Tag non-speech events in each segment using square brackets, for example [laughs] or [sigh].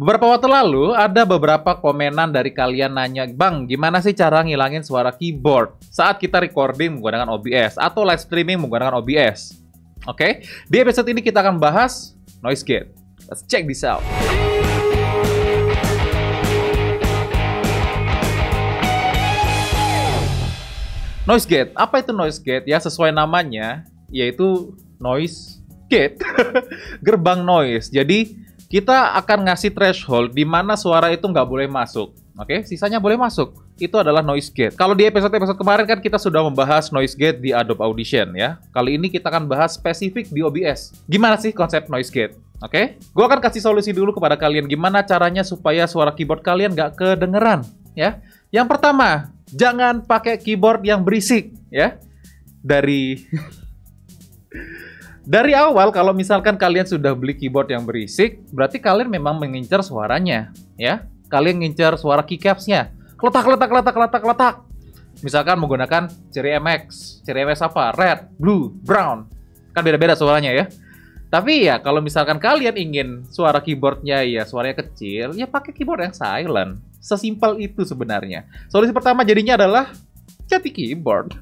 Beberapa waktu lalu, ada beberapa komenan dari kalian nanya, Bang, gimana sih cara ngilangin suara keyboard saat kita recording menggunakan OBS atau live streaming menggunakan OBS? Oke, okay? di episode ini kita akan bahas noise gate. Let's check this out. Noise gate, apa itu noise gate? Ya, sesuai namanya, yaitu noise gate, [laughs] gerbang noise. Jadi, kita akan ngasih threshold di mana suara itu nggak boleh masuk. Oke, okay? sisanya boleh masuk. Itu adalah noise gate. Kalau di episode-episode kemarin kan kita sudah membahas noise gate di Adobe Audition ya. Kali ini kita akan bahas spesifik di OBS. Gimana sih konsep noise gate? Oke, okay? gue akan kasih solusi dulu kepada kalian gimana caranya supaya suara keyboard kalian nggak kedengeran ya. Yang pertama, jangan pakai keyboard yang berisik ya. Dari [laughs] Dari awal kalau misalkan kalian sudah beli keyboard yang berisik, berarti kalian memang mengincar suaranya, ya. Kalian ngincar suara keycapsnya. Letak, letak, letak, letak, letak. Misalkan menggunakan ciri MX, ciri MX apa? Red, blue, brown. Kan beda-beda suaranya ya. Tapi ya kalau misalkan kalian ingin suara keyboardnya ya suaranya kecil, ya pakai keyboard yang silent. Sesimpel itu sebenarnya. Solusi pertama jadinya adalah cati keyboard. [laughs]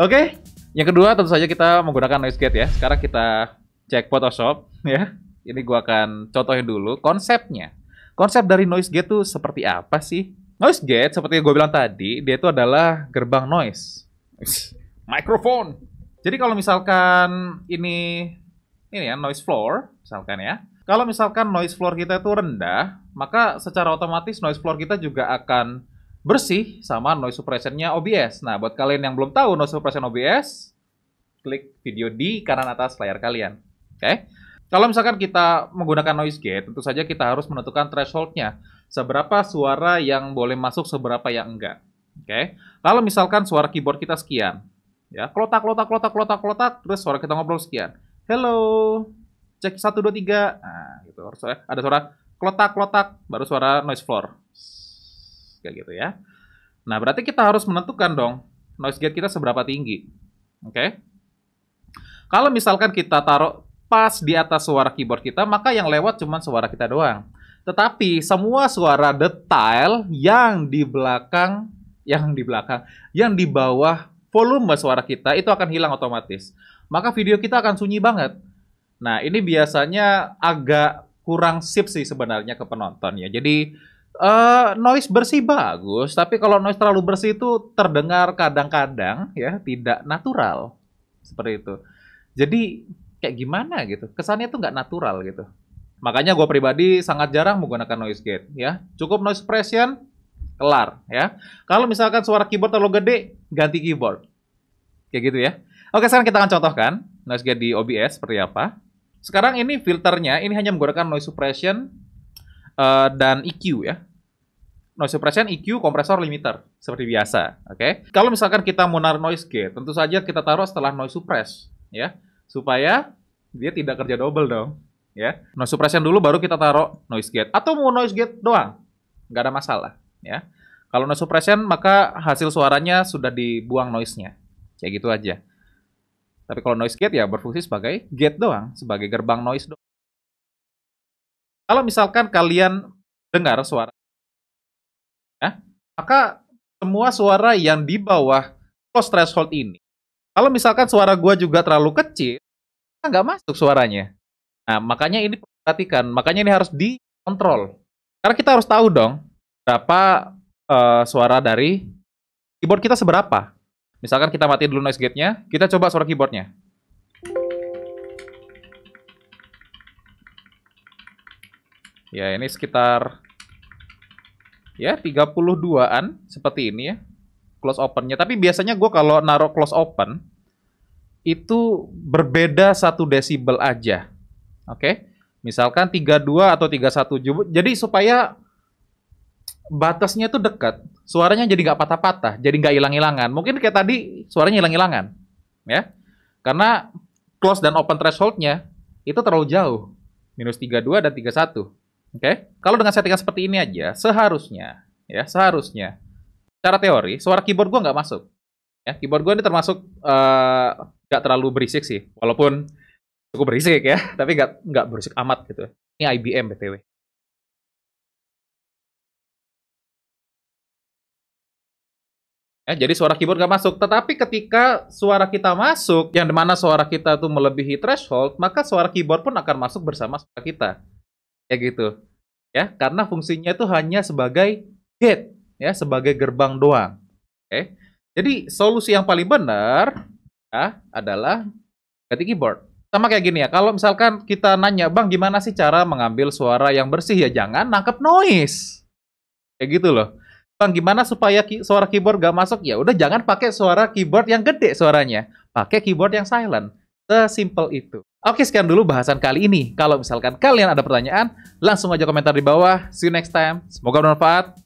Oke, okay? Yang kedua tentu saja kita menggunakan noise gate ya. Sekarang kita cek Photoshop [laughs] ya. Ini gua akan contohin dulu konsepnya. Konsep dari noise gate tuh seperti apa sih? Noise gate seperti yang gue bilang tadi, dia itu adalah gerbang noise. [laughs] Microphone. Jadi kalau misalkan ini ini ya noise floor misalkan ya. Kalau misalkan noise floor kita itu rendah, maka secara otomatis noise floor kita juga akan bersih sama noise suppressionnya OBS. Nah, buat kalian yang belum tahu noise suppression OBS, klik video di kanan atas layar kalian. Oke? Okay? Kalau misalkan kita menggunakan noise gate, tentu saja kita harus menentukan threshold-nya. Seberapa suara yang boleh masuk, seberapa yang enggak. Oke? Okay? Kalau misalkan suara keyboard kita sekian, ya, klotak, klotak, klotak, klotak, klotak, terus suara kita ngobrol sekian. Hello, cek 1, 2, 3, nah, gitu. Ada suara klotak, klotak, baru suara noise floor kayak gitu ya. Nah, berarti kita harus menentukan dong noise gate kita seberapa tinggi. Oke. Okay? Kalau misalkan kita taruh pas di atas suara keyboard kita, maka yang lewat cuma suara kita doang. Tetapi semua suara detail yang di belakang, yang di belakang, yang di bawah volume suara kita itu akan hilang otomatis. Maka video kita akan sunyi banget. Nah, ini biasanya agak kurang sip sih sebenarnya ke penonton ya. Jadi Uh, noise bersih bagus, tapi kalau noise terlalu bersih itu terdengar kadang-kadang ya tidak natural seperti itu. Jadi kayak gimana gitu, kesannya tuh nggak natural gitu. Makanya gue pribadi sangat jarang menggunakan noise gate ya. Cukup noise suppression, kelar ya. Kalau misalkan suara keyboard terlalu gede, ganti keyboard. Kayak gitu ya. Oke sekarang kita akan contohkan noise gate di OBS seperti apa. Sekarang ini filternya ini hanya menggunakan noise suppression Eh, dan EQ ya. Noise suppression, EQ, kompresor, limiter seperti biasa. Oke. Okay? Kalau misalkan kita mau naruh noise gate, tentu saja kita taruh setelah noise suppress ya, supaya dia tidak kerja double dong. Ya, noise suppression dulu baru kita taruh noise gate atau mau noise gate doang, nggak ada masalah ya. Kalau noise suppression maka hasil suaranya sudah dibuang noise-nya. Kayak gitu aja. Tapi kalau noise gate ya berfungsi sebagai gate doang, sebagai gerbang noise doang. Kalau misalkan kalian dengar suara, ya, maka semua suara yang di bawah post threshold ini, kalau misalkan suara gue juga terlalu kecil, nggak masuk suaranya. Nah, makanya ini perhatikan, makanya ini harus dikontrol. Karena kita harus tahu dong, berapa uh, suara dari keyboard kita seberapa. Misalkan kita matiin dulu noise gate-nya, kita coba suara keyboardnya. Ya, ini sekitar ya 32-an seperti ini ya. Close open-nya. Tapi biasanya gue kalau naruh close open itu berbeda satu desibel aja. Oke. Okay? Misalkan 32 atau 31. Jadi supaya batasnya itu dekat, suaranya jadi nggak patah-patah, jadi nggak hilang-hilangan. Mungkin kayak tadi suaranya hilang-hilangan, ya. Karena close dan open threshold-nya itu terlalu jauh, minus 32 dan 31. Oke, okay? kalau dengan settingan seperti ini aja, seharusnya, ya seharusnya, secara teori suara keyboard gue nggak masuk. Ya, keyboard gue ini termasuk eh, nggak uh, terlalu berisik sih, walaupun cukup berisik ya, [laughs] tapi nggak nggak berisik amat gitu. Ini IBM btw. Ya, jadi suara keyboard nggak masuk. Tetapi ketika suara kita masuk, yang dimana suara kita itu melebihi threshold, maka suara keyboard pun akan masuk bersama suara kita kayak gitu ya karena fungsinya itu hanya sebagai gate ya sebagai gerbang doang oke jadi solusi yang paling benar ya adalah ganti keyboard sama kayak gini ya kalau misalkan kita nanya bang gimana sih cara mengambil suara yang bersih ya jangan nangkep noise kayak gitu loh bang gimana supaya ki suara keyboard gak masuk ya udah jangan pakai suara keyboard yang gede suaranya pakai keyboard yang silent sesimpel itu Oke, sekian dulu bahasan kali ini. Kalau misalkan kalian ada pertanyaan, langsung aja komentar di bawah. See you next time. Semoga bermanfaat.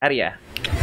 Arya.